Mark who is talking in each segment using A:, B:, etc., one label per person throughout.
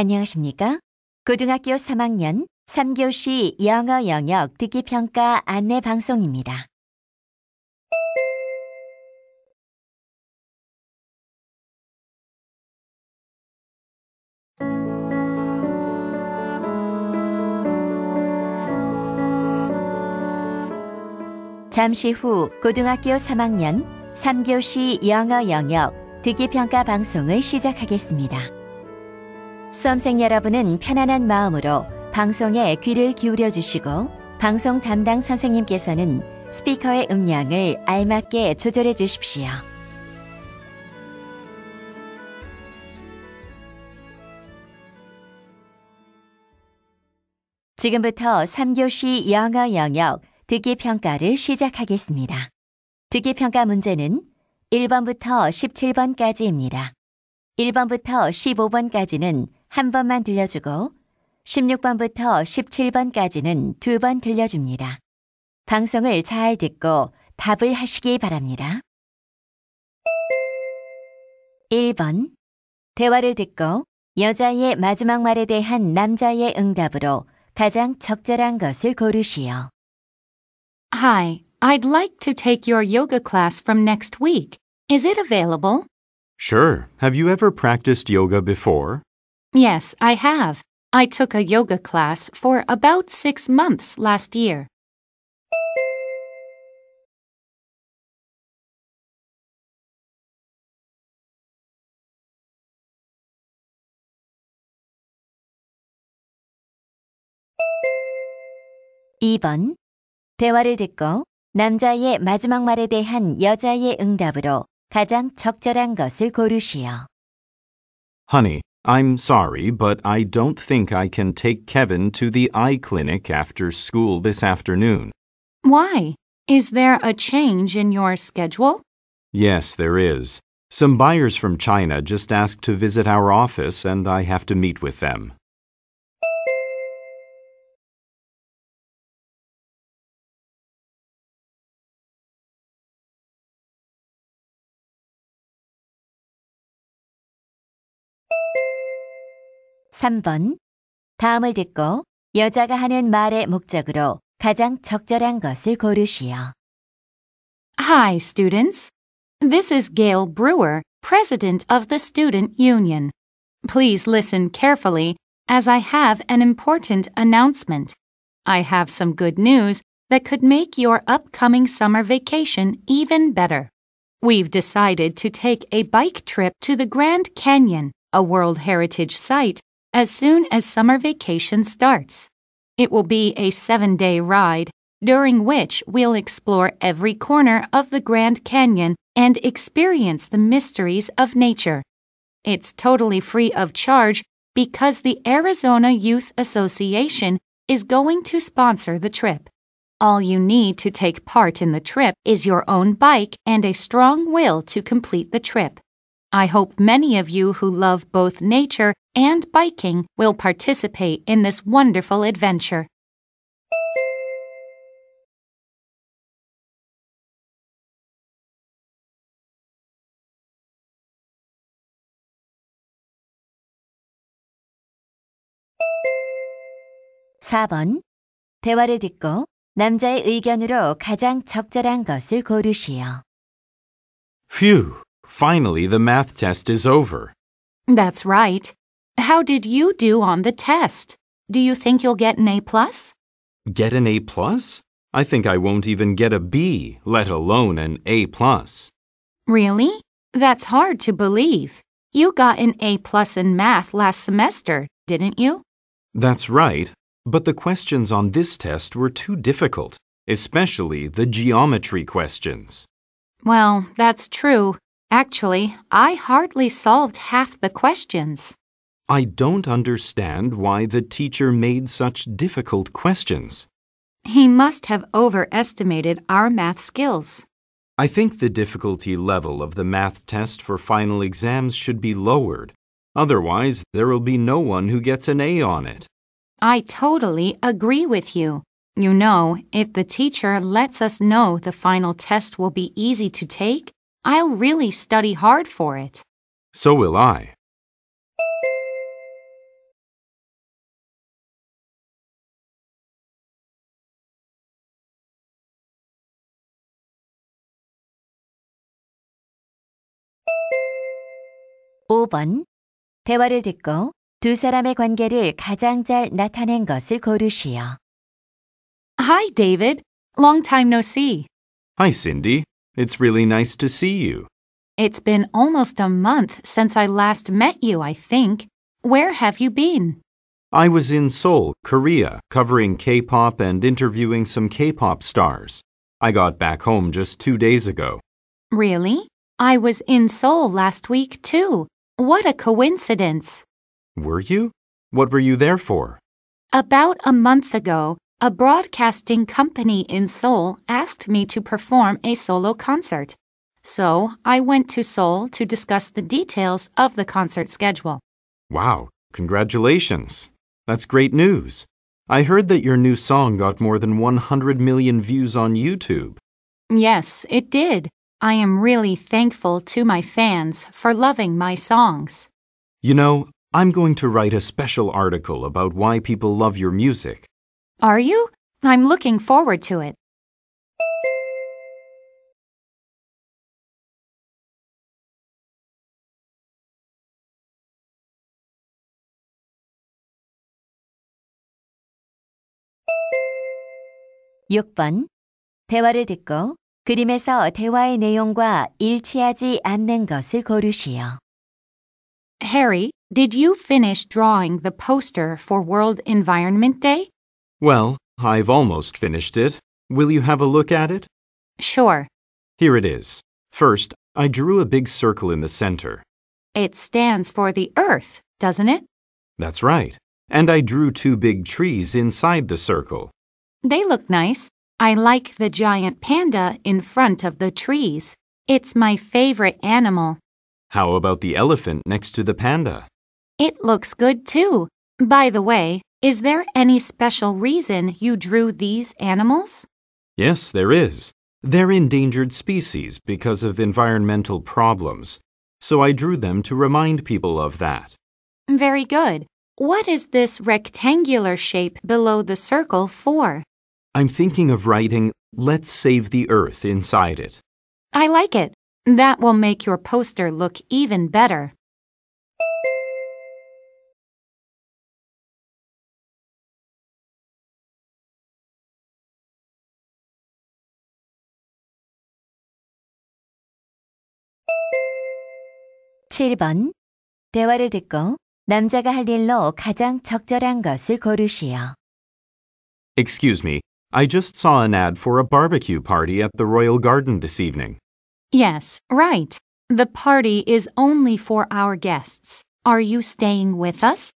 A: 안녕하십니까? 고등학교 3학년 3교시 영어 영역
B: 듣기 평가 안내 방송입니다.
A: 잠시 후 고등학교 3학년 3교시 영어 영역 듣기 평가 방송을 시작하겠습니다. 수험생 여러분은 편안한 마음으로 방송에 귀를 기울여 주시고 방송 담당 선생님께서는 스피커의 음량을 알맞게 조절해 주십시오. 지금부터 3교시 영어 영역 듣기 평가를 시작하겠습니다. 듣기 평가 문제는 1번부터 17번까지입니다. 1번부터 15번까지는 한 번만 들려주고 16번부터 17번까지는 두 번 들려줍니다. 방송을 잘 듣고 답을 하시기 바랍니다. 1번 대화를 듣고 여자의 마지막 말에 대한 남자의 응답으로 가장 적절한 것을
C: 고르시오. Hi, I'd like to take your yoga class from next week. Is it available?
D: Sure. Have you ever practiced yoga before?
C: Yes, I have. I took a yoga class for about six months last year.
A: (2번) 대화를 듣고 남자의 마지막 말에 대한 여자의 응답으로 가장 적절한 것을 고르시오.
D: Honey, I'm sorry, but I don't think I can take Kevin to the eye clinic after school this afternoon.
C: Why? Is there a change in your schedule?
D: Yes, there is. Some buyers from China just asked to visit our office, and I have to meet with them.
B: 3번. 다음을 듣고 여자가 하는 말의 목적으로
C: 가장 적절한 것을 고르시오. Hi, students. This is Gail Brewer, President of the Student Union. Please listen carefully as I have an important announcement. I have some good news that could make your upcoming summer vacation even better. We've decided to take a bike trip to the Grand Canyon, a World Heritage Site as soon as summer vacation starts. It will be a seven day ride during which we'll explore every corner of the Grand Canyon and experience the mysteries of nature. It's totally free of charge because the Arizona Youth Association is going to sponsor the trip. All you need to take part in the trip is your own bike and a strong will to complete the trip. I hope many of you who love both nature and biking will participate in this wonderful adventure.
B: (4번) 대화를 듣고
A: 남자의 의견으로 가장 적절한 것을 고르시오.
D: Phew! Finally, the math test is over.
C: That's right. How did you do on the test? Do you think you'll get an A+. plus?
D: Get an A+. plus? I think I won't even get a B, let alone an A+. plus.
C: Really? That's hard to believe. You got an A plus in math last semester, didn't you?
D: That's right, but the questions on this test were too difficult, especially the geometry questions.
C: Well, that's true. Actually, I hardly solved half the questions.
D: I don't understand why the teacher made such difficult questions.
C: He must have overestimated our math skills.
D: I think the difficulty level of the math test for final exams should be lowered. Otherwise, there will be no one who gets an A on it.
C: I totally agree with you. You know, if the teacher lets us know the final test will be easy to take, I'll really study hard for it.
D: So will I.
B: (5번) 대화를 듣고
A: 두 사람의 관계를 가장 잘 나타낸 것을 고르시오.
C: Hi, David. Long time no see.
D: Hi, Cindy. It's really nice to see you.
C: It's been almost a month since I last met you, I think. Where have you been?
D: I was in Seoul, Korea, covering K pop and interviewing some K pop stars. I got back home just two days ago.
C: Really? I was in Seoul last week, too. What a coincidence.
D: Were you? What were you there for?
C: About a month ago, a broadcasting company in Seoul asked me to perform a solo concert. So I went to Seoul to discuss the details of the concert schedule.
D: Wow, congratulations! That's great news. I heard that your new song got more than 100 million views on YouTube.
C: Yes, it did. I am really thankful to my fans for loving my songs.
D: You know, I'm going to write a special article about why people love your music.
C: Are you? I'm looking forward to it.
B: (6번) 대화를 듣고 그림에서 대화의 내용과
C: 일치하지 않는 것을 고르시오. Harry, did you finish drawing the poster for World Environment Day?
D: Well, I've almost finished it. Will you have a look at it? Sure. Here it is. First, I drew a big circle in the center.
C: It stands for the earth, doesn't it?
D: That's right. And I drew two big trees inside the circle.
C: They look nice. I like the giant panda in front of the trees. It's my favorite animal.
D: How about the elephant next to the panda?
C: It looks good too. By the way, is there any special reason you drew these animals?
D: Yes, there is. They're endangered species because of environmental problems, so I drew them to remind people of that.
C: Very good. What is this rectangular shape below the circle for?
D: I'm thinking of writing, Let's Save the Earth inside it.
C: I like it. That will make your poster look even better.
B: 7번. 대화를 듣고 남자가 할
A: 일로 가장 적절한 것을 고르시오.
D: Excuse me, I just saw an ad for a barbecue party at the Royal Garden this evening.
C: Yes, right. The party is only for our guests. Are you staying with us?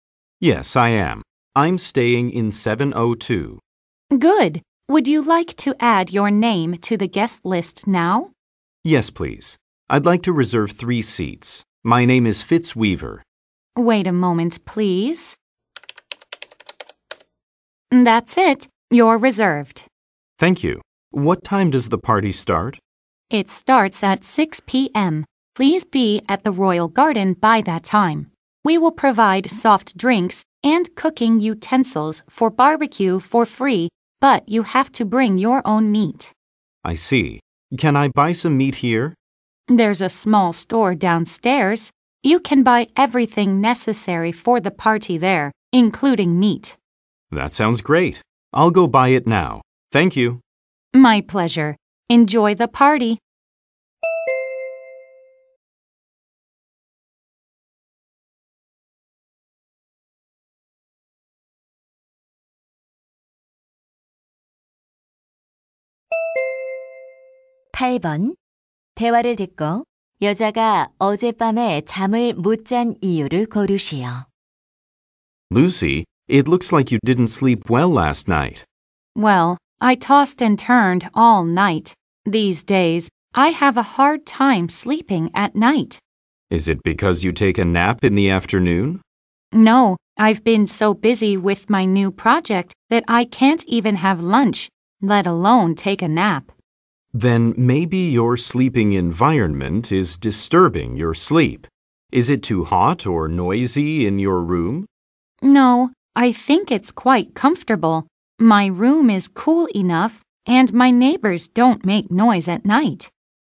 D: Yes, I am. I'm staying in 702.
C: Good. Would you like to add your name to the guest list now?
D: Yes, please. I'd like to reserve three seats. My name is Fitz Weaver.
C: Wait a moment, please. That's it. You're reserved.
D: Thank you. What time does the party start?
C: It starts at 6 p.m. Please be at the Royal Garden by that time. We will provide soft drinks and cooking utensils for barbecue for free, but you have to bring your own meat.
D: I see. Can I buy some meat here?
C: There's a small store downstairs. You can buy everything necessary for the party there, including meat.
D: That sounds great. I'll go buy it now. Thank you.
C: My pleasure. Enjoy the party.
B: (8번) 대화를 듣고
A: 여자가 어젯밤에 잠을 못 잔 이유를 고르시오.
D: Lucy, it looks like you didn't sleep well last night.
C: Well, I tossed and turned all night. These days, I have a hard time sleeping at night.
D: Is it because you take a nap in the afternoon?
C: No, I've been so busy with my new project that I can't even have lunch, let alone take a nap.
D: Then maybe your sleeping environment is disturbing your sleep. Is it too hot or noisy in your room?
C: No, I think it's quite comfortable. My room is cool enough, and my neighbors don't make noise at night.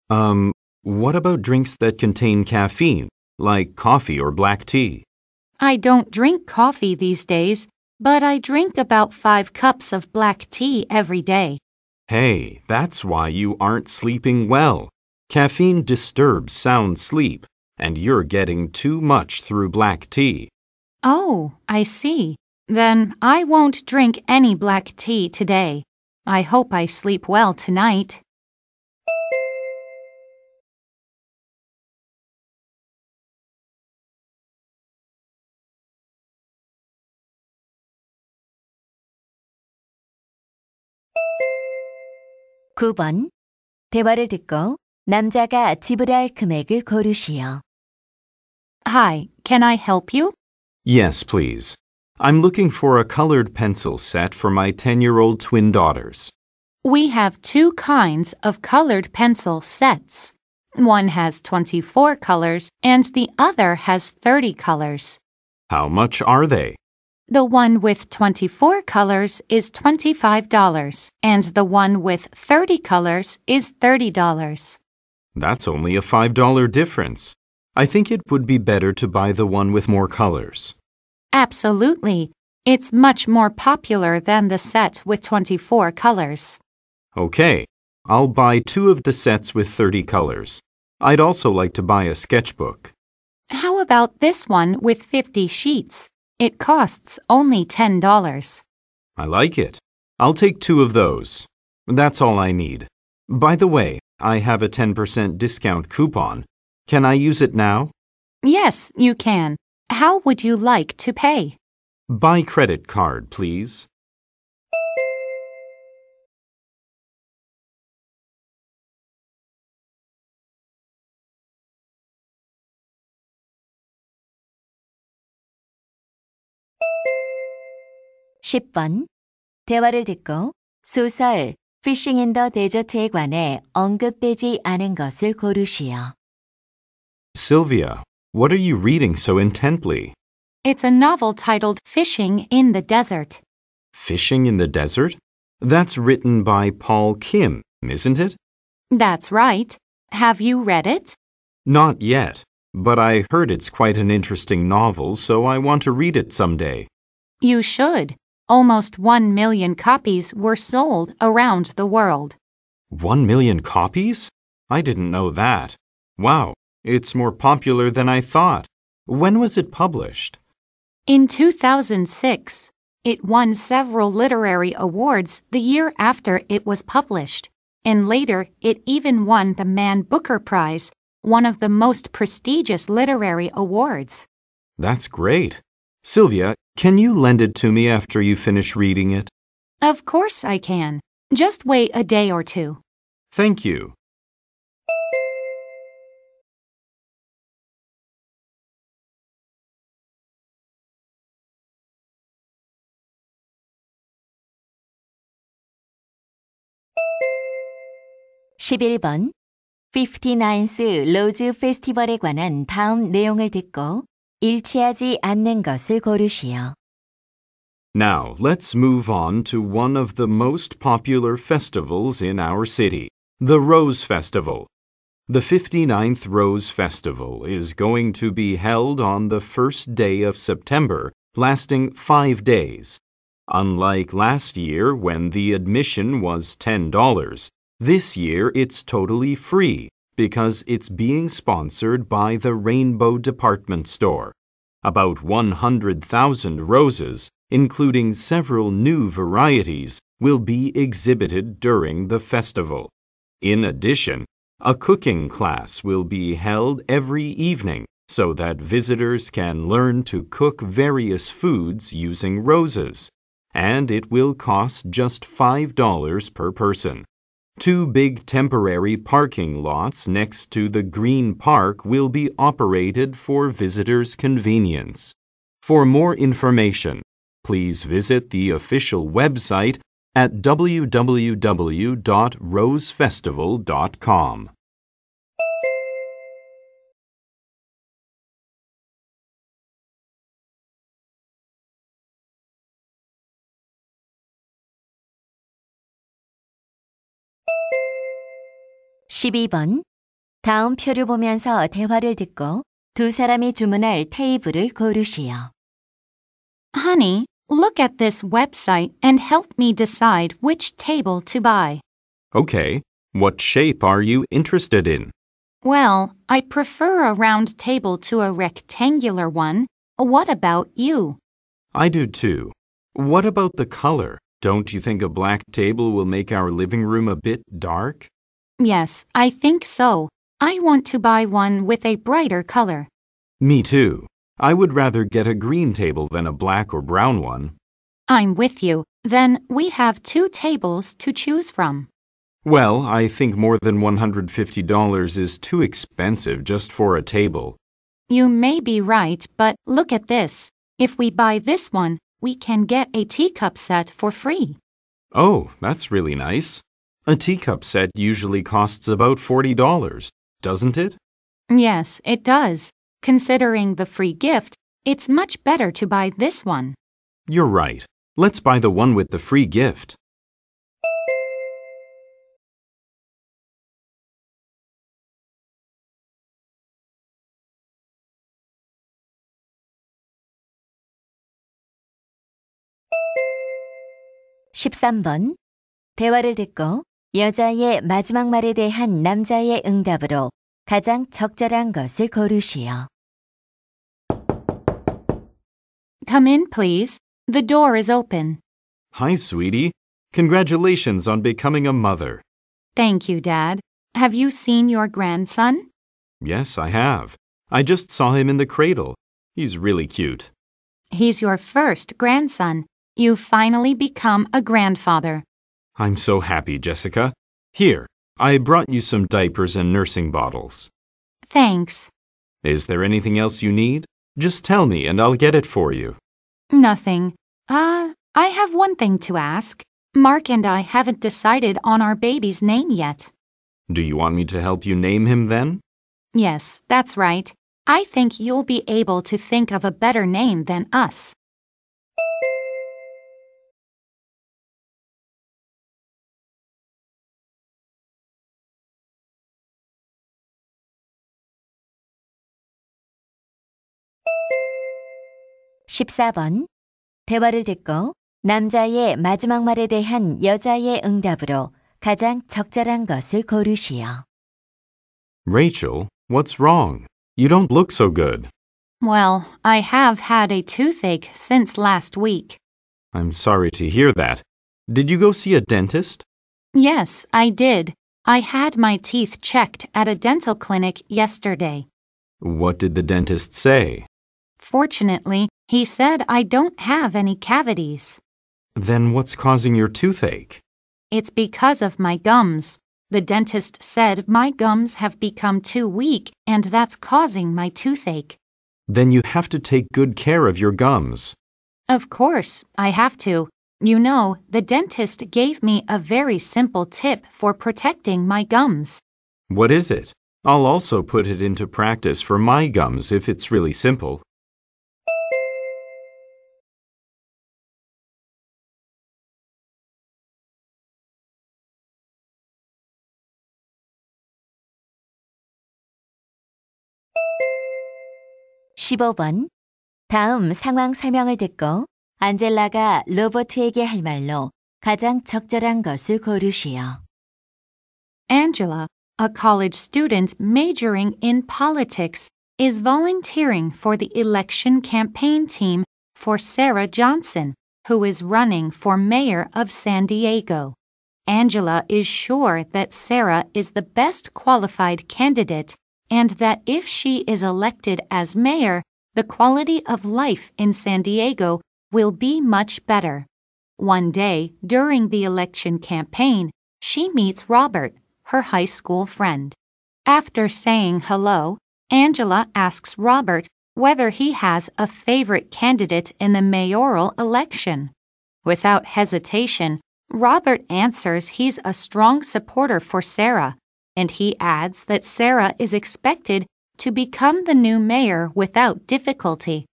D: Um, what about drinks that contain caffeine, like coffee or black tea?
C: I don't drink coffee these days, but I drink about five cups of black tea every
D: day. Hey, that's why you aren't sleeping well. Caffeine disturbs sound sleep, and you're getting too much through black tea.
C: Oh, I see. Then I won't drink any black tea today. I hope I sleep well tonight.
B: 9번. 대화를 듣고 남자가 지불할
C: 금액을 고르시오. Hi, can I help you?
D: Yes, please. I'm looking for a colored pencil set for my 10 year old twin daughters.
C: We have two kinds of colored pencil sets. One has 24 colors and the other has 30 colors.
D: How much are they?
C: The one with 24 colors is $25, and the one with 30 colors is $30.
D: That's only a $5 difference. I think it would be better to buy the one with more colors.
C: Absolutely. It's much more popular than the set with 24 colors.
D: Okay, I'll buy two of the sets with 30 colors. I'd also like to buy a sketchbook.
C: How about this one with 50 sheets? It costs only $10.
D: I like it. I'll take two of those. That's all I need. By the way, I have a 10% discount coupon. Can I use it now?
C: Yes, you can. How would you like to pay?
D: By credit card, please.
B: 10번. 대화를 듣고 소설
A: Fishing in the Desert에 관해 언급되지 않은 것을 고르시오.
D: Sylvia, what are you reading so intently?
C: It's a novel titled Fishing in the Desert.
D: Fishing in the Desert? That's written by Paul Kim, isn't it?
C: That's right. Have you read it?
D: Not yet, but I heard it's quite an interesting novel, so I want to read it someday.
C: You should. Almost 1 million copies were sold
D: around the world. 1 million copies? I didn't know that. Wow, it's more popular than I thought. When was it published? In
C: 2006. It won several literary awards the year after it was published, and later it even won the Man Booker Prize, one of the most prestigious literary awards.
D: That's great. Sylvia, can you lend it to me after you finish reading it?
C: Of course I can. Just wait a day or two.
D: Thank you.
B: Fifty 59th
A: Rose Festival에 관한 다음 내용을 듣고 일치하지 않는 것을 고르시오.
D: Now, let's move on to one of the most popular festivals in our city, the Rose Festival. The 59th Rose Festival is going to be held on the first day of September, lasting five days. Unlike last year when the admission was $10, this year it's totally free because it's being sponsored by the Rainbow Department Store. About 100,000 roses, including several new varieties, will be exhibited during the festival. In addition, a cooking class will be held every evening so that visitors can learn to cook various foods using roses, and it will cost just $5 per person. Two big temporary parking lots next to the Green Park will be operated for visitors' convenience. For more information, please visit the official website at www.rosefestival.com.
B: 12번. 다음 표를
A: 보면서 대화를 듣고 두 사람이 주문할 테이블을 고르시오.
C: Honey, look at this website and help me decide which table to buy.
D: Okay, what shape are you interested in?
C: Well, I prefer a round table to a rectangular one. What about you?
D: I do too. What about the color? Don't you think a black table will make our living room a bit dark?
C: Yes, I think so. I want to buy one with a brighter color.
D: Me too. I would rather get a green table than a black or brown one.
C: I'm with you. Then we have two tables to choose from.
D: Well, I think more than $150 is too expensive just for a table.
C: You may be right, but look at this. If we buy this one, we can get a teacup set for free.
D: Oh, that's really nice. A teacup set usually costs about $40, doesn't it?
C: Yes, it does. Considering the free gift, it's much better to buy this one.
D: You're right. Let's buy the one with the free gift.
B: (13번) 대화를
A: 듣고 여자의 마지막 말에 대한 남자의 응답으로 가장
C: 적절한 것을 고르시오. Come in, please. The door is open.
D: Hi, sweetie. Congratulations on becoming a mother.
C: Thank you, Dad. Have you seen your grandson?
D: Yes, I have. I just saw him in the cradle. He's really cute.
C: He's your first grandson. You've finally become a grandfather.
D: I'm so happy, Jessica. Here, I brought you some diapers and nursing bottles.
C: Thanks.
D: Is there anything else you need? Just tell me and I'll get it for you.
C: Nothing. Ah, uh, I have one thing to ask. Mark and I haven't decided on our baby's name yet.
D: Do you want me to help you name him then?
C: Yes, that's right. I think you'll be able to think of a better name than us.
B: 14번.
A: 대화를 듣고 남자의 마지막 말에 대한 여자의 응답으로 가장 적절한 것을 고르시오.
D: Rachel, what's wrong? You don't look so good.
C: Well, I have had a toothache since
D: last week. I'm sorry to hear that. Did you go see a dentist?
C: Yes, I did. I had my teeth checked at a dental clinic yesterday.
D: What did the dentist say?
C: Fortunately, he said I don't have any cavities.
D: Then what's causing your toothache?
C: It's because of my gums. The dentist said my gums have become too weak and that's causing my toothache.
D: Then you have to take good care of your gums.
C: Of course, I have to. You know, the dentist gave me a very simple tip for protecting my gums.
D: What is it? I'll also put it into practice for my gums if it's really simple.
B: 15번. 다음 상황 설명을
A: 듣고 안젤라가 로버트에게 할 말로 가장 적절한 것을 고르시오.
C: Angela, a college student majoring in politics, is volunteering for the election campaign team for Sarah Johnson, who is running for mayor of San Diego. Angela is sure that Sarah is the best qualified candidate and that if she is elected as mayor, the quality of life in San Diego will be much better. One day, during the election campaign, she meets Robert, her high school friend. After saying hello, Angela asks Robert whether he has a favorite candidate in the mayoral election. Without hesitation, Robert answers he's a strong supporter for Sarah and he adds that Sarah is expected to become the new mayor without difficulty.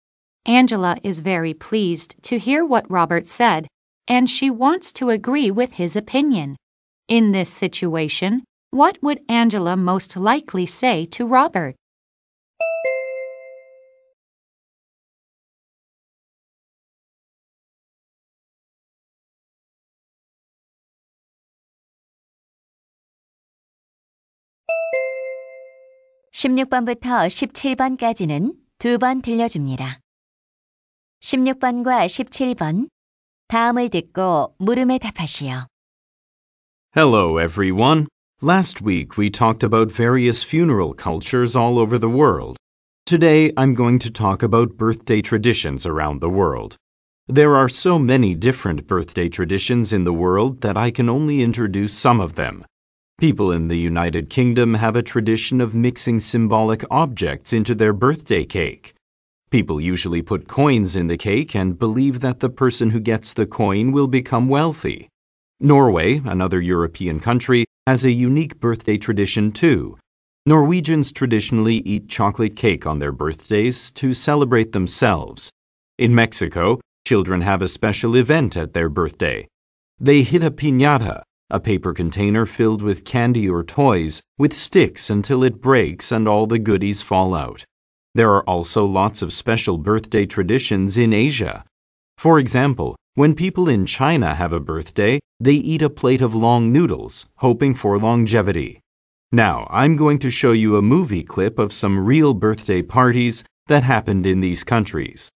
C: Angela is very pleased to hear what Robert said, and she wants to agree with his opinion. In this situation, what would Angela most likely say to Robert?
B: 16번부터
A: 17번까지는 두 번 들려줍니다. 16번과 17번. 다음을 듣고 물음에 답하시오.
D: Hello, everyone. Last week we talked about various funeral cultures all over the world. Today I'm going to talk about birthday traditions around the world. There are so many different birthday traditions in the world that I can only introduce some of them. People in the United Kingdom have a tradition of mixing symbolic objects into their birthday cake. People usually put coins in the cake and believe that the person who gets the coin will become wealthy. Norway, another European country, has a unique birthday tradition too. Norwegians traditionally eat chocolate cake on their birthdays to celebrate themselves. In Mexico, children have a special event at their birthday. They hit a piñata, a paper container filled with candy or toys, with sticks until it breaks and all the goodies fall out. There are also lots of special birthday traditions in Asia. For example, when people in China have a birthday, they eat a plate of long noodles, hoping for longevity. Now, I'm going to show you a movie clip of some real birthday parties that happened in these countries.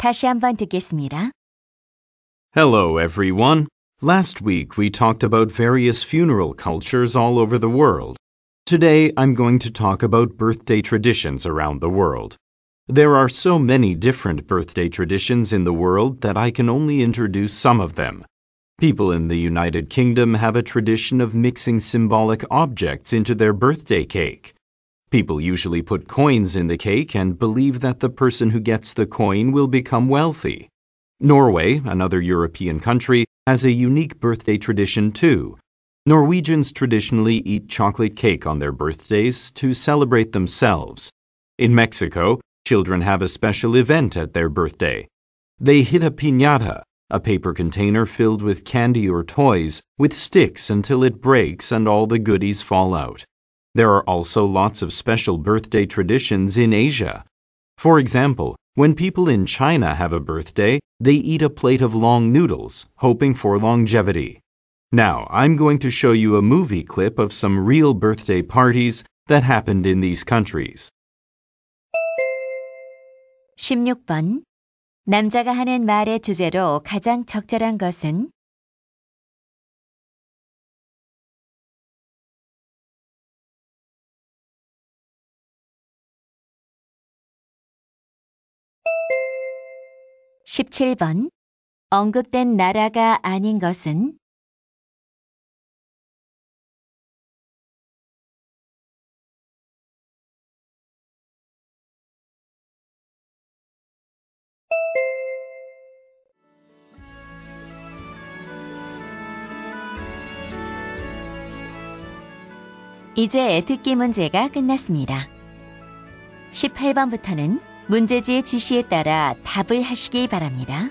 A: 다시 한번 듣겠습니다.
D: Hello, everyone. Last week we talked about various funeral cultures all over the world. Today I'm going to talk about birthday traditions around the world. There are so many different birthday traditions in the world that I can only introduce some of them. People in the United Kingdom have a tradition of mixing symbolic objects into their birthday cake. People usually put coins in the cake and believe that the person who gets the coin will become wealthy. Norway, another European country, has a unique birthday tradition too. Norwegians traditionally eat chocolate cake on their birthdays to celebrate themselves. In Mexico, children have a special event at their birthday. They hit a piñata, a paper container filled with candy or toys, with sticks until it breaks and all the goodies fall out. There are also lots of special birthday traditions in Asia. For example, when people in China have a birthday, they eat a plate of long noodles, hoping for longevity. Now, I'm going to show you a movie clip of some real birthday parties that happened in these countries.
A: 16번 남자가
B: 하는 말의 주제로 가장 적절한 것은 17번 언급된 나라가 아닌 것은
A: 이제 듣기 문제가 끝났습니다. 18번부터는 문제지의 지시에 따라 답을 하시기
B: 바랍니다.